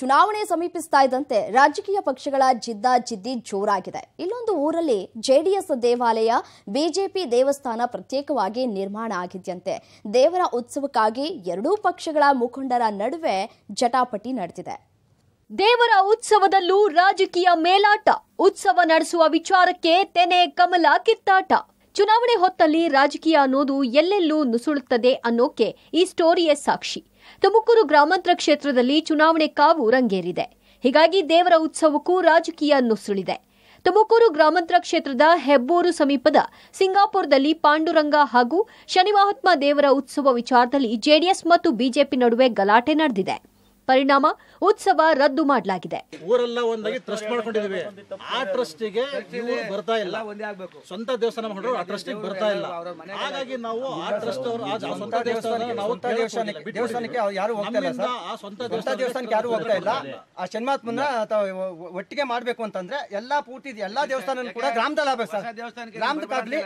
ಚುನಾವಣೆ ಸಮೀಪಿಸ್ತಾ ಇದ್ದಂತೆ ರಾಜಕೀಯ ಪಕ್ಷಗಳ ಜಿದ್ದ ಜಿದ್ದಿ ಜೋರಾಗಿದೆ ಇಲ್ಲೊಂದು ಊರಲ್ಲಿ ಜೆಡಿಎಸ್ ದೇವಾಲಯ ಬಿಜೆಪಿ ದೇವಸ್ಥಾನ ಪ್ರತ್ಯೇಕವಾಗಿ ನಿರ್ಮಾಣ ಆಗಿದ್ಯಂತೆ ದೇವರ ಉತ್ಸವಕ್ಕಾಗಿ ಎರಡೂ ಪಕ್ಷಗಳ ಮುಖಂಡರ ನಡುವೆ ಜಟಾಪಟಿ ನಡೆದಿದೆ ದೇವರ ಉತ್ಸವದಲ್ಲೂ ರಾಜಕೀಯ ಮೇಲಾಟ ಉತ್ಸವ ನಡೆಸುವ ವಿಚಾರಕ್ಕೆ ತೆನೆ ಕಮಲ ಕಿತ್ತಾಟ ಚುನಾವಣೆ ಹೊತ್ತಲ್ಲಿ ರಾಜಕೀಯ ಅನ್ನೋದು ಎಲ್ಲೆಲ್ಲೂ ನುಸುಳುತ್ತದೆ ಅನ್ನೋಕೆ ಈ ಸ್ಟೋರಿಯೇ ಸಾಕ್ಷಿ ತುಮಕೂರು ಗ್ರಾಮಾಂತರ ಕ್ಷೇತ್ರದಲ್ಲಿ ಚುನಾವಣೆ ಕಾವು ರಂಗೇರಿದೆ ಹೀಗಾಗಿ ದೇವರ ಉತ್ಸವಕ್ಕೂ ರಾಜಕೀಯ ನುಸುಳಿದೆ ತುಮಕೂರು ಗ್ರಾಮಾಂತರ ಕ್ಷೇತ್ರದ ಹೆಬ್ಬೂರು ಸಮೀಪದ ಸಿಂಗಾಪುರದಲ್ಲಿ ಪಾಂಡುರಂಗ ಹಾಗೂ ಶನಿಮಹಾತ್ಮ ದೇವರ ಉತ್ಸವ ವಿಚಾರದಲ್ಲಿ ಜೆಡಿಎಸ್ ಮತ್ತು ಬಿಜೆಪಿ ನಡುವೆ ಗಲಾಟೆ ನಡೆದಿದೆ ಪರಿಣಾಮ ಉತ್ಸವ ರದ್ದು ಮಾಡಲಾಗಿದೆ ಊರೆಲ್ಲ ಒಂದಾಗಿ ಟ್ರಸ್ಟ್ ಮಾಡ್ಕೊಂಡಿದೀವಿ ಆ ಟ್ರಸ್ಟಿಗೆ ಬರ್ತಾ ಇಲ್ಲ ಸ್ವಂತ ದೇವಸ್ಥಾನ ಮಾಡಿದ್ರು ಆ ಟ್ರಸ್ಟಿಗೆ ಬರ್ತಾ ಇಲ್ಲ ಹಾಗಾಗಿ ನಾವು ಆ ಟ್ರಸ್ಟ್ ಅವರು ಆ ಸ್ವಂತ ದೇವಸ್ಥಾನ ನಾವು ದೇವಸ್ಥಾನಕ್ಕೆ ಯಾರು ಹೋಗ್ತಾ ಇಲ್ಲ ಸರ್ ಆ ಸ್ವಂತ ದೇವಸ್ಥಾನಕ್ಕೆ ಯಾರು ಹೋಗ್ತಾ ಇಲ್ಲ ಆ ಶನ್ಮಾತ್ಮನ ಒಟ್ಟಿಗೆ ಮಾಡ್ಬೇಕು ಅಂತಂದ್ರೆ ಎಲ್ಲಾ ಪೂರ್ತಿ ಎಲ್ಲಾ ದೇವಸ್ಥಾನ ಕೂಡ ಗ್ರಾಮದಲ್ಲಿ ಆಗ್ಬೇಕು ಸರ್ ಗ್ರಾಮದಕ್ಕಾಗ್ಲಿ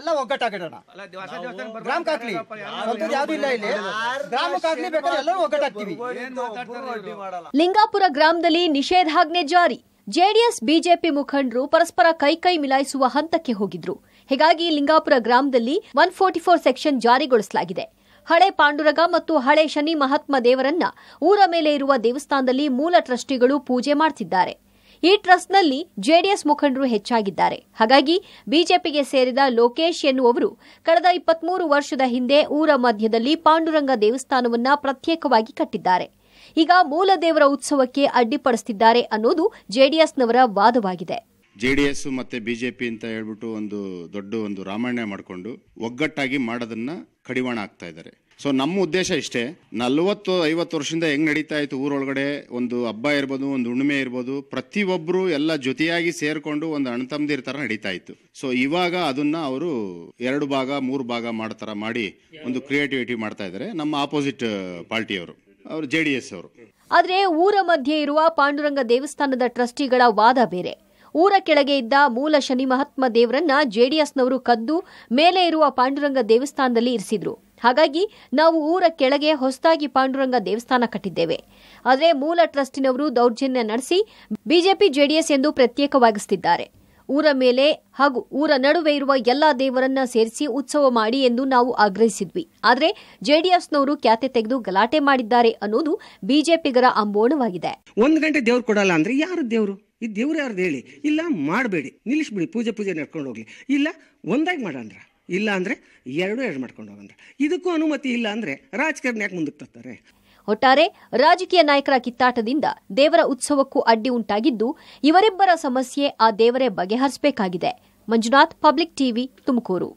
ಎಲ್ಲ ಒಗ್ಗಟ್ಟಾಗಿಡೋಣ ಗ್ರಾಮಕ್ಕಾಗ್ಲಿ ಸ್ವಂತದ ಯಾವ್ದು ಇಲ್ಲ ಇಲ್ಲಿ ಗ್ರಾಮಕ್ಕಾಗ್ಲಿ ಬೇಕಾದ್ರೆ ಎಲ್ಲರೂ ಒಗ್ಗಟ್ಟಾಗ್ತೀವಿ ಲಿಂಗಾಪುರ ಗ್ರಾಮದಲ್ಲಿ ನಿಷೇಧಾಜ್ಞೆ ಜಾರಿ ಜೆಡಿಎಸ್ ಬಿಜೆಪಿ ಮುಖಂಡರು ಪರಸ್ಪರ ಕೈಕೈ ಮಿಲಾಯಿಸುವ ಹಂತಕ್ಕೆ ಹೋಗಿದ್ರು ಹೀಗಾಗಿ ಲಿಂಗಾಪುರ ಗ್ರಾಮದಲ್ಲಿ ಒನ್ ಫೋರ್ಟಿ ಫೋರ್ ಸೆಕ್ಷನ್ ಜಾರಿಗೊಳಿಸಲಾಗಿದೆ ಹಳೆ ಪಾಂಡುರಗ ಮತ್ತು ಹಳೆ ಶನಿ ಮಹಾತ್ಮ ದೇವರನ್ನ ಊರ ಮೇಲೆ ಇರುವ ದೇವಸ್ಥಾನದಲ್ಲಿ ಮೂಲ ಟ್ರಸ್ಟಿಗಳು ಪೂಜೆ ಮಾಡ್ತಿದ್ದಾರೆ ಈ ಟ್ರಸ್ಟ್ನಲ್ಲಿ ಜೆಡಿಎಸ್ ಮುಖಂಡರು ಹೆಚ್ಚಾಗಿದ್ದಾರೆ ಹಾಗಾಗಿ ಬಿಜೆಪಿಗೆ ಸೇರಿದ ಲೋಕೇಶ್ ಎನ್ನುವವರು ಕಳೆದ ಇಪ್ಪತ್ಮೂರು ವರ್ಷದ ಹಿಂದೆ ಊರ ಮಧ್ಯದಲ್ಲಿ ಪಾಂಡುರಂಗ ದೇವಸ್ಥಾನವನ್ನ ಪ್ರತ್ಯೇಕವಾಗಿ ಕಟ್ಟಿದ್ದಾರೆ ಈಗ ಮೂಲ ದೇವರ ಉತ್ಸವಕ್ಕೆ ಅಡ್ಡಿಪಡಿಸುತ್ತಿದ್ದಾರೆ ಅನ್ನೋದು ಜೆಡಿಎಸ್ನವರ ವಾದವಾಗಿದೆ ಜೆಡಿಎಸ್ ಮತ್ತೆ ಬಿಜೆಪಿ ಅಂತ ಹೇಳ್ಬಿಟ್ಟು ಒಂದು ದೊಡ್ಡ ಒಂದು ರಾಮಾಯಣ ಮಾಡಿಕೊಂಡು ಒಗ್ಗಟ್ಟಾಗಿ ಮಾಡೋದನ್ನ ಕಡಿವಾಣ ಆಗ್ತಾ ಇದ್ದಾರೆ ಸೊ ನಮ್ಮ ಉದ್ದೇಶ ಇಷ್ಟೇ ನಲ್ವತ್ತು ಐವತ್ತು ವರ್ಷದಿಂದ ಹೆಂಗ್ ನಡೀತಾ ಇತ್ತು ಊರೊಳಗಡೆ ಒಂದು ಹಬ್ಬ ಇರ್ಬೋದು ಒಂದು ಹುಣ್ಣಿಮೆ ಇರ್ಬೋದು ಪ್ರತಿಯೊಬ್ಬರು ಎಲ್ಲ ಜೊತೆಯಾಗಿ ಸೇರ್ಕೊಂಡು ಒಂದು ಅಣ್ತಮ್ದಿರ್ ತರ ನಡೀತಾ ಇತ್ತು ಸೊ ಇವಾಗ ಅದನ್ನ ಅವರು ಎರಡು ಭಾಗ ಮೂರು ಭಾಗ ಮಾಡೋ ಮಾಡಿ ಒಂದು ಕ್ರಿಯೇಟಿವಿಟಿ ಮಾಡ್ತಾ ಇದ್ದಾರೆ ನಮ್ಮ ಆಪೋಸಿಟ್ ಪಾರ್ಟಿಯವರು ಅವರು ಜೆ ಡಿ ಅವರು ಆದರೆ ಊರ ಮಧ್ಯೆ ಇರುವ ಪಾಂಡುರಂಗ ದೇವಸ್ಥಾನದ ಟ್ರಸ್ಟಿಗಳ ವಾದ ಬೇರೆ ಊರ ಕೆಳಗೆ ಇದ್ದ ಮೂಲ ಶನಿ ಮಹಾತ್ಮ ದೇವರನ್ನ ಜೆಡಿಎಸ್ನವರು ಕದ್ದು ಮೇಲೆ ಇರುವ ಪಾಂಡುರಂಗ ದೇವಸ್ಥಾನದಲ್ಲಿ ಇರಿಸಿದ್ರು ಹಾಗಾಗಿ ನಾವು ಊರ ಕೆಳಗೆ ಹೊಸದಾಗಿ ಪಾಂಡುರಂಗ ದೇವಸ್ಥಾನ ಕಟ್ಟಿದ್ದೇವೆ ಆದರೆ ಮೂಲ ಟ್ರಸ್ಟಿನವರು ದೌರ್ಜನ್ಯ ನಡೆಸಿ ಬಿಜೆಪಿ ಜೆಡಿಎಸ್ ಎಂದು ಪ್ರತ್ಯೇಕವಾಗಿಸುತ್ತಿದ್ದಾರೆ ಊರ ಮೇಲೆ ಹಾಗೂ ಊರ ನಡುವೆ ಇರುವ ಎಲ್ಲಾ ದೇವರನ್ನ ಸೇರಿಸಿ ಉತ್ಸವ ಮಾಡಿ ಎಂದು ನಾವು ಆಗ್ರಹಿಸಿದ್ವಿ ಆದರೆ ಜೆಡಿಎಸ್ನವರು ಖ್ಯಾತೆ ತೆಗೆದು ಗಲಾಟೆ ಮಾಡಿದ್ದಾರೆ ಅನ್ನೋದು ಬಿಜೆಪಿಗರ ಅಂಬೋಣವಾಗಿದೆ ಒಂದು ಗಂಟೆ ದೇವ್ರು ಕೊಡಲ್ಲ ಅಂದ್ರೆ ಯಾರು ದೇವರು ಈ ದೇವ್ರು ಯಾರು ಹೇಳಿ ಇಲ್ಲ ಮಾಡಬೇಡಿ ನಿಲ್ಲಿಸ್ಬಿಡಿ ಪೂಜೆ ಪೂಜೆ ನಡ್ಕೊಂಡು ಹೋಗ್ಲಿ ಇಲ್ಲ ಒಂದಾಗಿ ಮಾಡಂದ್ರ ಇಲ್ಲ ಅಂದ್ರೆ ಎರಡು ಎರಡು ಮಾಡ್ಕೊಂಡು ಹೋಗಂದ್ರ ಇದಕ್ಕೂ ಅನುಮತಿ ಇಲ್ಲ ಅಂದ್ರೆ ರಾಜಕಾರಣ ಯಾಕೆ ಮುಂದಕ್ಕೆ ತರ್ತಾರೆ ಒಟ್ಟಾರೆ ರಾಜಕೀಯ ನಾಯಕರ ಕಿತ್ತಾಟದಿಂದ ದೇವರ ಉತ್ಸವಕ್ಕೂ ಅಡ್ಡಿ ಉಂಟಾಗಿದ್ದು ಇವರಿಬ್ಬರ ಸಮಸ್ಯೆ ಆ ದೇವರೇ ಬಗೆಹರಿಸಬೇಕಾಗಿದೆ ಮಂಜುನಾಥ್ ಪಬ್ಲಿಕ್ ಟಿವಿ ತುಮಕೂರು